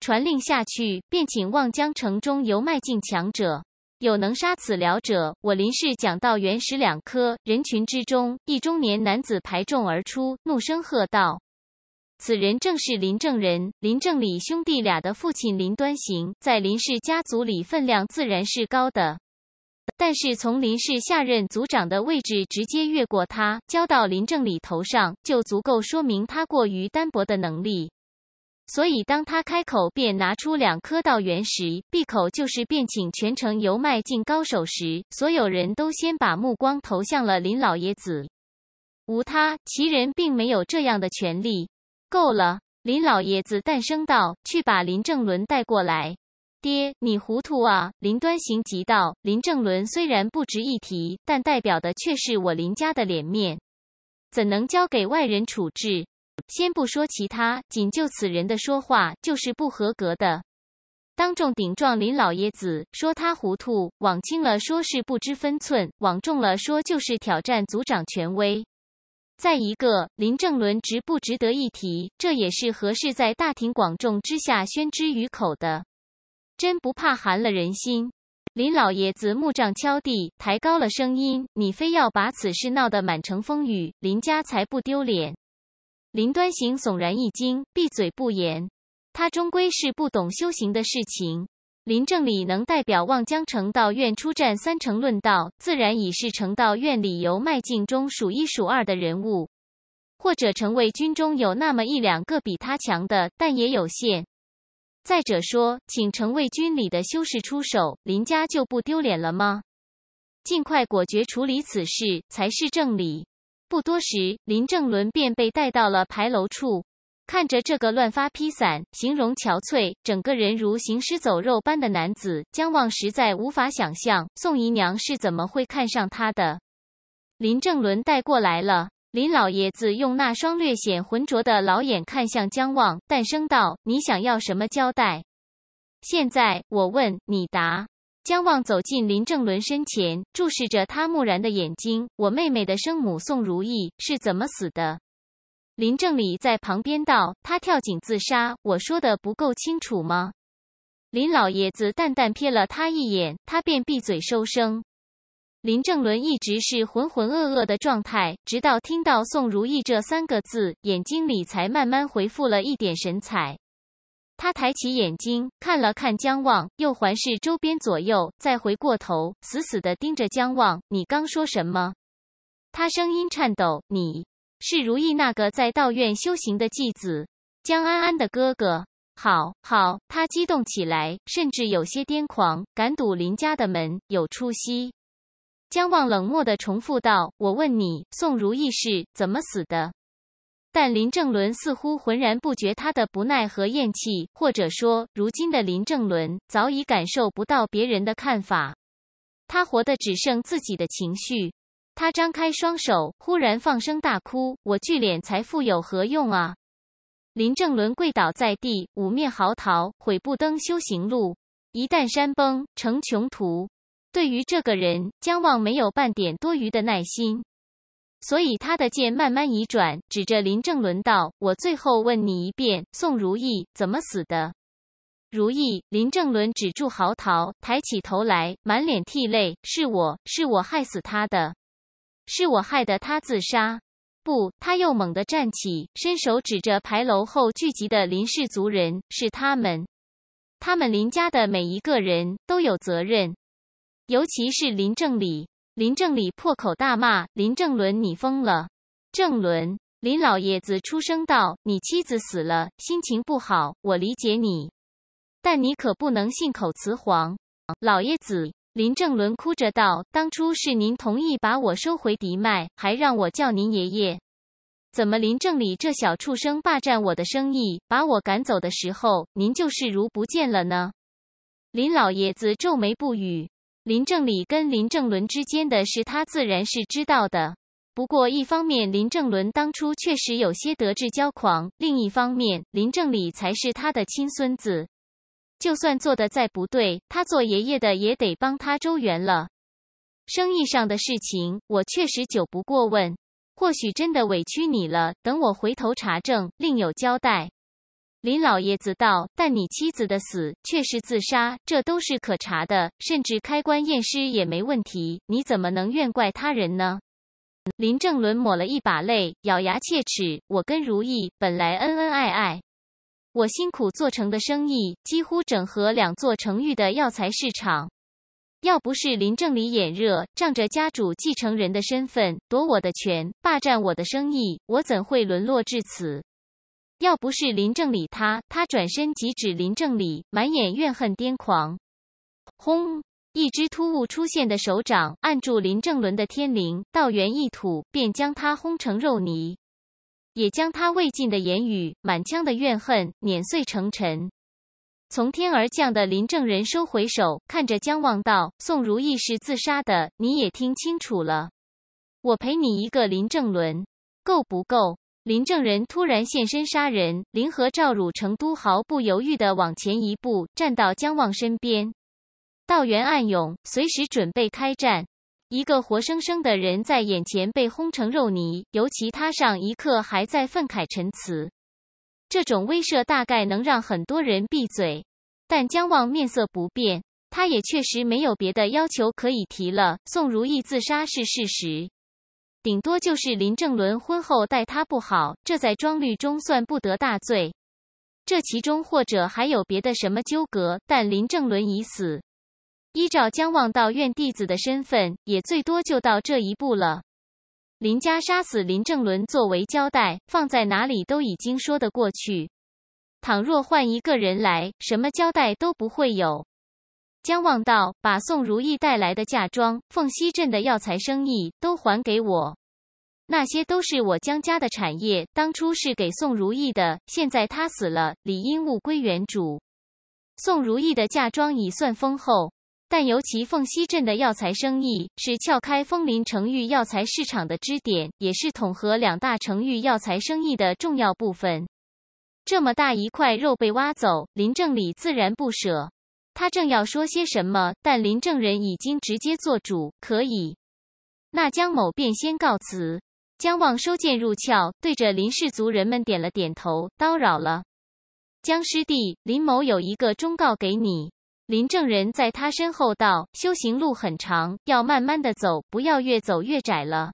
传令下去，便请望江城中游迈进强者，有能杀此辽者，我林氏讲到原石两颗。人群之中，一中年男子排众而出，怒声喝道：“此人正是林正仁，林正礼兄弟俩的父亲林端行，在林氏家族里分量自然是高的。但是从林氏下任族长的位置直接越过他，交到林正礼头上，就足够说明他过于单薄的能力。”所以，当他开口便拿出两颗道元石，闭口就是便请全城游迈进高手时，所有人都先把目光投向了林老爷子。无他，其人并没有这样的权利。够了，林老爷子诞生道：“去把林正伦带过来。”爹，你糊涂啊！林端行急道：“林正伦虽然不值一提，但代表的却是我林家的脸面，怎能交给外人处置？”先不说其他，仅就此人的说话就是不合格的，当众顶撞林老爷子，说他糊涂，往轻了说是不知分寸，往重了说就是挑战组长权威。再一个，林正伦值不值得一提，这也是何氏在大庭广众之下宣之于口的，真不怕寒了人心。林老爷子木杖敲地，抬高了声音：“你非要把此事闹得满城风雨，林家才不丢脸。”林端行悚然一惊，闭嘴不言。他终归是不懂修行的事情。林正礼能代表望江城道院出战三成论道，自然已是城道院里由迈进中数一数二的人物。或者城卫军中有那么一两个比他强的，但也有限。再者说，请城卫军里的修士出手，林家就不丢脸了吗？尽快果决处理此事才是正理。不多时，林正伦便被带到了牌楼处。看着这个乱发披散、形容憔悴、整个人如行尸走肉般的男子，姜望实在无法想象宋姨娘是怎么会看上他的。林正伦带过来了。林老爷子用那双略显浑浊的老眼看向姜望，淡声道：“你想要什么交代？现在我问你答。”江望走进林正伦身前，注视着他木然的眼睛。我妹妹的生母宋如意是怎么死的？林正礼在旁边道：“她跳井自杀。”我说的不够清楚吗？林老爷子淡淡瞥了他一眼，他便闭嘴收声。林正伦一直是浑浑噩噩的状态，直到听到“宋如意”这三个字，眼睛里才慢慢回复了一点神采。他抬起眼睛看了看江望，又环视周边左右，再回过头，死死地盯着江望：“你刚说什么？”他声音颤抖：“你是如意那个在道院修行的继子，江安安的哥哥。”“好，好！”他激动起来，甚至有些癫狂：“敢堵林家的门，有出息！”江望冷漠地重复道：“我问你，宋如意是怎么死的？”但林正伦似乎浑然不觉他的不耐和厌弃，或者说，如今的林正伦早已感受不到别人的看法。他活的只剩自己的情绪。他张开双手，忽然放声大哭：“我聚敛财富有何用啊？”林正伦跪倒在地，五面嚎啕：“悔不登修行路，一旦山崩成穷途。”对于这个人，江望没有半点多余的耐心。所以他的剑慢慢移转，指着林正伦道：“我最后问你一遍，宋如意怎么死的？”如意，林正伦止住嚎啕，抬起头来，满脸涕泪：“是我，是我害死他的，是我害得他自杀。”不，他又猛地站起，伸手指着牌楼后聚集的林氏族人：“是他们，他们林家的每一个人都有责任，尤其是林正礼。”林正礼破口大骂：“林正伦，你疯了！”正伦，林老爷子出声道：“你妻子死了，心情不好，我理解你，但你可不能信口雌黄。”老爷子，林正伦哭着道：“当初是您同意把我收回迪麦，还让我叫您爷爷。怎么林正礼这小畜生霸占我的生意，把我赶走的时候，您就视如不见了呢？”林老爷子皱眉不语。林正礼跟林正伦之间的事，他自然是知道的。不过，一方面林正伦当初确实有些得志骄狂，另一方面林正礼才是他的亲孙子，就算做的再不对，他做爷爷的也得帮他周旋了。生意上的事情，我确实久不过问，或许真的委屈你了。等我回头查证，另有交代。林老爷子道：“但你妻子的死却是自杀，这都是可查的，甚至开棺验尸也没问题。你怎么能怨怪他人呢？”林正伦抹了一把泪，咬牙切齿：“我跟如意本来恩恩爱爱，我辛苦做成的生意，几乎整合两座城域的药材市场。要不是林正礼眼热，仗着家主继承人的身份夺我的权，霸占我的生意，我怎会沦落至此？”要不是林正礼他，他转身即指林正礼，满眼怨恨癫狂。轰！一只突兀出现的手掌按住林正伦的天灵，道元一吐，便将他轰成肉泥，也将他未尽的言语、满腔的怨恨碾碎成尘。从天而降的林正仁收回手，看着姜望道：“宋如意是自杀的，你也听清楚了。我赔你一个林正伦，够不够？”林正仁突然现身杀人，林和赵汝成都毫不犹豫地往前一步，站到姜望身边。道元暗涌，随时准备开战。一个活生生的人在眼前被轰成肉泥，尤其他上一刻还在愤慨陈词。这种威慑大概能让很多人闭嘴，但姜望面色不变，他也确实没有别的要求可以提了。宋如意自杀是事实。顶多就是林正伦婚后待她不好，这在庄律中算不得大罪。这其中或者还有别的什么纠葛，但林正伦已死，依照江望道院弟子的身份，也最多就到这一步了。林家杀死林正伦作为交代，放在哪里都已经说得过去。倘若换一个人来，什么交代都不会有。江望道把宋如意带来的嫁妆、凤溪镇的药材生意都还给我，那些都是我江家的产业，当初是给宋如意的，现在他死了，理应物归原主。宋如意的嫁妆已算丰厚，但尤其凤溪镇的药材生意是撬开枫林城域药材市场的支点，也是统合两大城域药材生意的重要部分。这么大一块肉被挖走，林正礼自然不舍。他正要说些什么，但林正人已经直接做主，可以。那姜某便先告辞。姜望收剑入鞘，对着林氏族人们点了点头，叨扰了。姜师弟，林某有一个忠告给你。林正人在他身后道：“修行路很长，要慢慢的走，不要越走越窄了。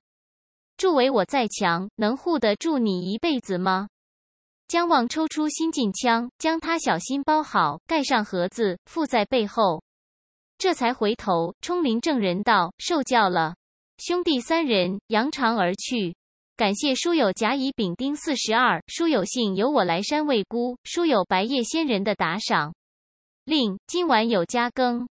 祝为我再强，能护得住你一辈子吗？”姜望抽出新进枪，将它小心包好，盖上盒子，附在背后，这才回头冲林正人道：“受教了。”兄弟三人扬长而去。感谢书友甲乙丙丁四十二，书有幸由我来山未孤，书友白夜仙人的打赏，另今晚有加更。